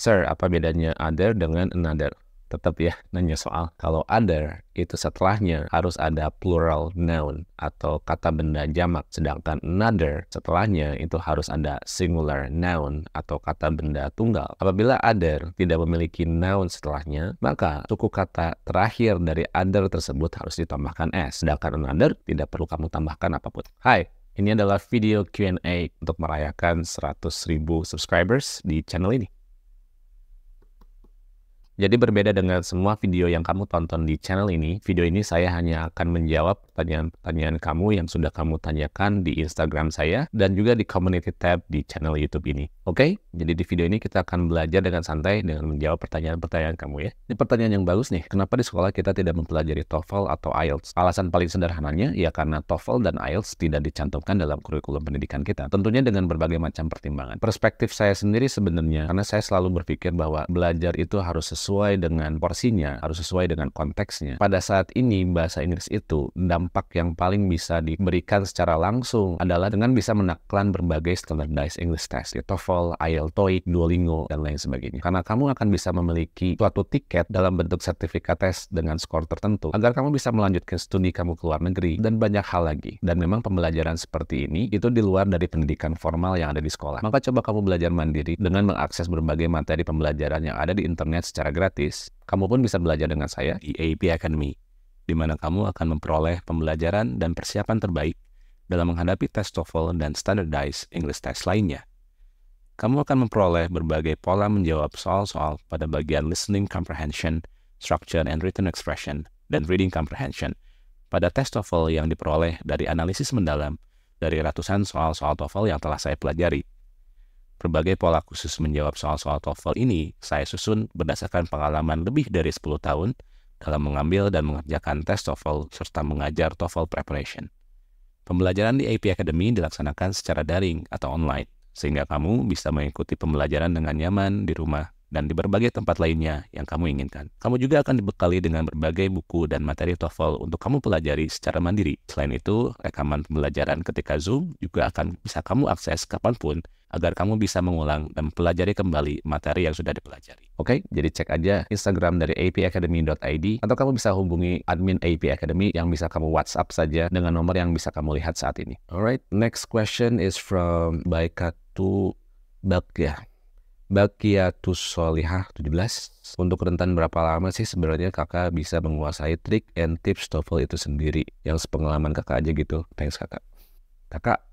Sir, apa bedanya other dengan another? Tetap ya, nanya soal. Kalau other, itu setelahnya harus ada plural noun atau kata benda jamak. Sedangkan another, setelahnya itu harus ada singular noun atau kata benda tunggal. Apabila other tidak memiliki noun setelahnya, maka suku kata terakhir dari other tersebut harus ditambahkan S. Sedangkan another tidak perlu kamu tambahkan apapun. Hai, ini adalah video Q&A untuk merayakan 100.000 subscribers di channel ini. Jadi berbeda dengan semua video yang kamu tonton di channel ini, video ini saya hanya akan menjawab pertanyaan-pertanyaan kamu yang sudah kamu tanyakan di Instagram saya dan juga di Community tab di channel YouTube ini. Oke, okay? jadi di video ini kita akan belajar dengan santai dengan menjawab pertanyaan-pertanyaan kamu ya. Ini pertanyaan yang bagus nih, kenapa di sekolah kita tidak mempelajari TOEFL atau IELTS? Alasan paling sederhananya ya karena TOEFL dan IELTS tidak dicantumkan dalam kurikulum pendidikan kita. Tentunya dengan berbagai macam pertimbangan. Perspektif saya sendiri sebenarnya, karena saya selalu berpikir bahwa belajar itu harus sesuai dengan porsinya, harus sesuai dengan konteksnya. Pada saat ini bahasa Inggris itu dampak dampak yang paling bisa diberikan secara langsung adalah dengan bisa menaklan berbagai standardized English test, ya, TOEFL, IELTS, TOEIC, Duolingo, dan lain sebagainya. Karena kamu akan bisa memiliki suatu tiket dalam bentuk sertifikat tes dengan skor tertentu agar kamu bisa melanjutkan studi kamu ke luar negeri dan banyak hal lagi. Dan memang pembelajaran seperti ini itu di luar dari pendidikan formal yang ada di sekolah. Maka coba kamu belajar mandiri dengan mengakses berbagai materi pembelajaran yang ada di internet secara gratis. Kamu pun bisa belajar dengan saya di AP Academy di mana kamu akan memperoleh pembelajaran dan persiapan terbaik dalam menghadapi tes TOEFL dan standardized English test lainnya. Kamu akan memperoleh berbagai pola menjawab soal-soal pada bagian listening comprehension, structure and written expression, dan reading comprehension pada tes TOEFL yang diperoleh dari analisis mendalam dari ratusan soal-soal TOEFL yang telah saya pelajari. Berbagai pola khusus menjawab soal-soal TOEFL ini saya susun berdasarkan pengalaman lebih dari 10 tahun – dalam mengambil dan mengerjakan tes TOEFL serta mengajar TOEFL preparation. Pembelajaran di AP Academy dilaksanakan secara daring atau online, sehingga kamu bisa mengikuti pembelajaran dengan nyaman di rumah dan di berbagai tempat lainnya yang kamu inginkan. Kamu juga akan dibekali dengan berbagai buku dan materi TOEFL untuk kamu pelajari secara mandiri. Selain itu, rekaman pembelajaran ketika Zoom juga akan bisa kamu akses kapanpun agar kamu bisa mengulang dan pelajari kembali materi yang sudah dipelajari. Oke, okay? jadi cek aja Instagram dari apacademy.id atau kamu bisa hubungi admin AP Academy yang bisa kamu WhatsApp saja dengan nomor yang bisa kamu lihat saat ini. Alright, next question is from Baikatu Bakya. Bakiatus Solihah 17 Untuk rentan berapa lama sih sebenarnya kakak bisa menguasai trik and tips TOEFL itu sendiri Yang sepengalaman kakak aja gitu Thanks kakak Kakak,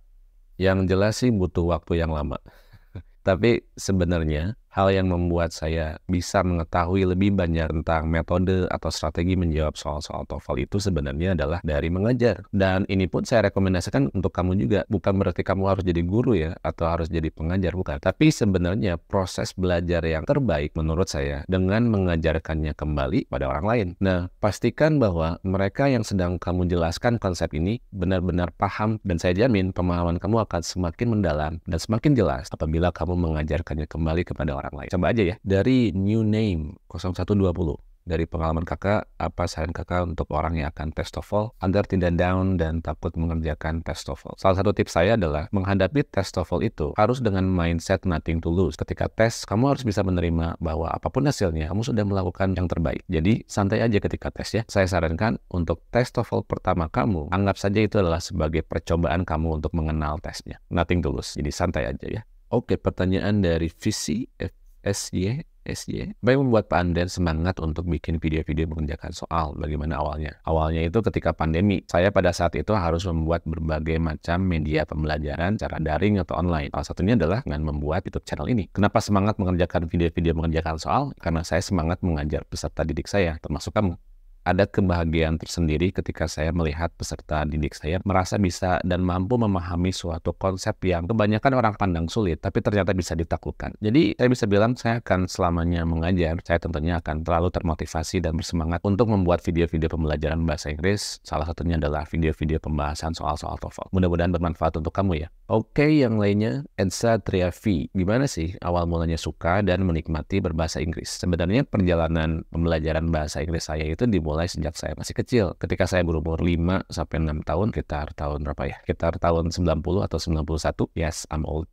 yang jelas sih butuh waktu yang lama Tapi sebenarnya hal yang membuat saya bisa mengetahui lebih banyak tentang metode atau strategi menjawab soal-soal TOEFL itu sebenarnya adalah dari mengajar. Dan ini pun saya rekomendasikan untuk kamu juga. Bukan berarti kamu harus jadi guru ya, atau harus jadi pengajar, bukan. Tapi sebenarnya proses belajar yang terbaik menurut saya dengan mengajarkannya kembali pada orang lain. Nah, pastikan bahwa mereka yang sedang kamu jelaskan konsep ini benar-benar paham dan saya jamin pemahaman kamu akan semakin mendalam dan semakin jelas apabila kamu mengajarkannya kembali kepada orang orang lain. Coba aja ya, dari new name 0120. Dari pengalaman kakak, apa saran kakak untuk orang yang akan tes TOEFL agar tidak down dan takut mengerjakan tes TOEFL? Salah satu tips saya adalah menghadapi tes TOEFL itu harus dengan mindset nothing to lose. Ketika tes, kamu harus bisa menerima bahwa apapun hasilnya, kamu sudah melakukan yang terbaik. Jadi, santai aja ketika tes ya. Saya sarankan untuk tes TOEFL pertama kamu, anggap saja itu adalah sebagai percobaan kamu untuk mengenal tesnya. Nothing to lose. Jadi, santai aja ya. Oke, pertanyaan dari Visi eh, SY SY. Baik membuat Panden semangat untuk bikin video-video mengerjakan soal. Bagaimana awalnya? Awalnya itu ketika pandemi, saya pada saat itu harus membuat berbagai macam media pembelajaran cara daring atau online. Salah satunya adalah dengan membuat YouTube channel ini. Kenapa semangat mengerjakan video-video mengerjakan soal? Karena saya semangat mengajar peserta didik saya, termasuk kamu ada kebahagiaan tersendiri ketika saya melihat peserta didik saya merasa bisa dan mampu memahami suatu konsep yang kebanyakan orang pandang sulit, tapi ternyata bisa ditaklukkan. Jadi saya bisa bilang saya akan selamanya mengajar, saya tentunya akan terlalu termotivasi dan bersemangat untuk membuat video-video pembelajaran bahasa Inggris. Salah satunya adalah video-video pembahasan soal-soal TOEFL. Mudah-mudahan bermanfaat untuk kamu ya. Oke, yang lainnya Ensa Triafi. Gimana sih awal mulanya suka dan menikmati berbahasa Inggris? Sebenarnya perjalanan pembelajaran bahasa Inggris saya itu dimulai mulai sejak saya masih kecil. Ketika saya berumur 5 sampai 6 tahun, sekitar tahun berapa ya? Sekitar tahun 90 atau 91. Yes, I'm old.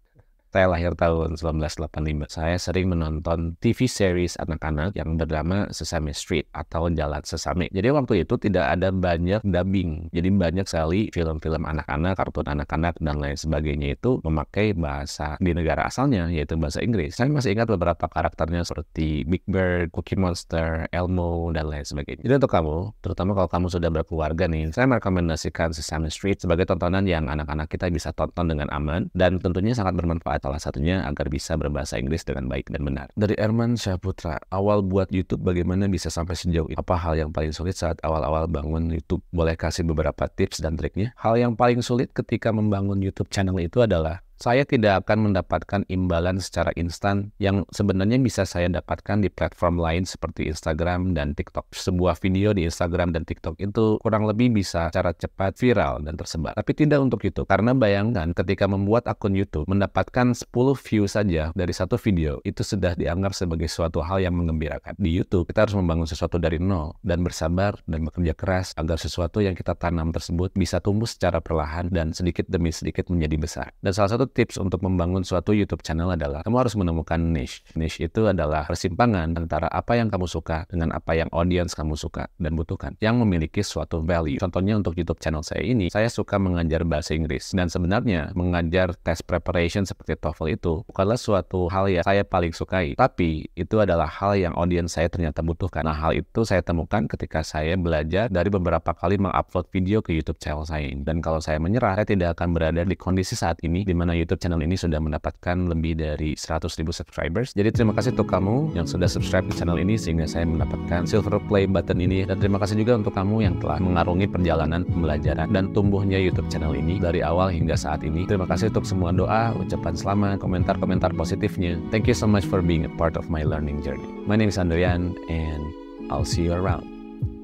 Saya lahir tahun 1985. Saya sering menonton TV series anak-anak yang bernama Sesame Street atau Jalan Sesame. Jadi waktu itu tidak ada banyak dubbing. Jadi banyak sekali film-film anak-anak, kartun anak-anak, dan lain sebagainya itu memakai bahasa di negara asalnya, yaitu bahasa Inggris. Saya masih ingat beberapa karakternya seperti Big Bird, Cookie Monster, Elmo, dan lain sebagainya. Jadi untuk kamu, terutama kalau kamu sudah berkeluarga nih, saya merekomendasikan Sesame Street sebagai tontonan yang anak-anak kita bisa tonton dengan aman dan tentunya sangat bermanfaat salah satunya agar bisa berbahasa Inggris dengan baik dan benar. Dari Erman Syahputra, awal buat YouTube bagaimana bisa sampai sejauh ini? Apa hal yang paling sulit saat awal-awal bangun YouTube? Boleh kasih beberapa tips dan triknya? Hal yang paling sulit ketika membangun YouTube channel itu adalah saya tidak akan mendapatkan imbalan secara instan yang sebenarnya bisa saya dapatkan di platform lain seperti Instagram dan TikTok. Sebuah video di Instagram dan TikTok itu kurang lebih bisa secara cepat viral dan tersebar. Tapi tidak untuk YouTube, karena bayangkan ketika membuat akun YouTube mendapatkan 10 view saja dari satu video itu sudah dianggap sebagai suatu hal yang mengembirakan. Di YouTube kita harus membangun sesuatu dari nol dan bersabar dan bekerja keras agar sesuatu yang kita tanam tersebut bisa tumbuh secara perlahan dan sedikit demi sedikit menjadi besar. Dan salah satu satu tips untuk membangun suatu YouTube channel adalah kamu harus menemukan niche. Niche itu adalah persimpangan antara apa yang kamu suka dengan apa yang audience kamu suka dan butuhkan yang memiliki suatu value. Contohnya untuk YouTube channel saya ini, saya suka mengajar bahasa Inggris dan sebenarnya mengajar test preparation seperti TOEFL itu bukanlah suatu hal yang saya paling sukai, tapi itu adalah hal yang audience saya ternyata butuhkan. Nah, hal itu saya temukan ketika saya belajar dari beberapa kali mengupload video ke YouTube channel saya ini. Dan kalau saya menyerah, saya tidak akan berada di kondisi saat ini di mana YouTube channel ini sudah mendapatkan lebih dari 100.000 subscribers. Jadi terima kasih untuk kamu yang sudah subscribe ke channel ini sehingga saya mendapatkan silver play button ini dan terima kasih juga untuk kamu yang telah mengarungi perjalanan pembelajaran dan tumbuhnya YouTube channel ini dari awal hingga saat ini. Terima kasih untuk semua doa, ucapan selamat, komentar-komentar positifnya. Thank you so much for being a part of my learning journey. My name is Andrian and I'll see you around.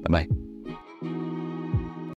Bye-bye.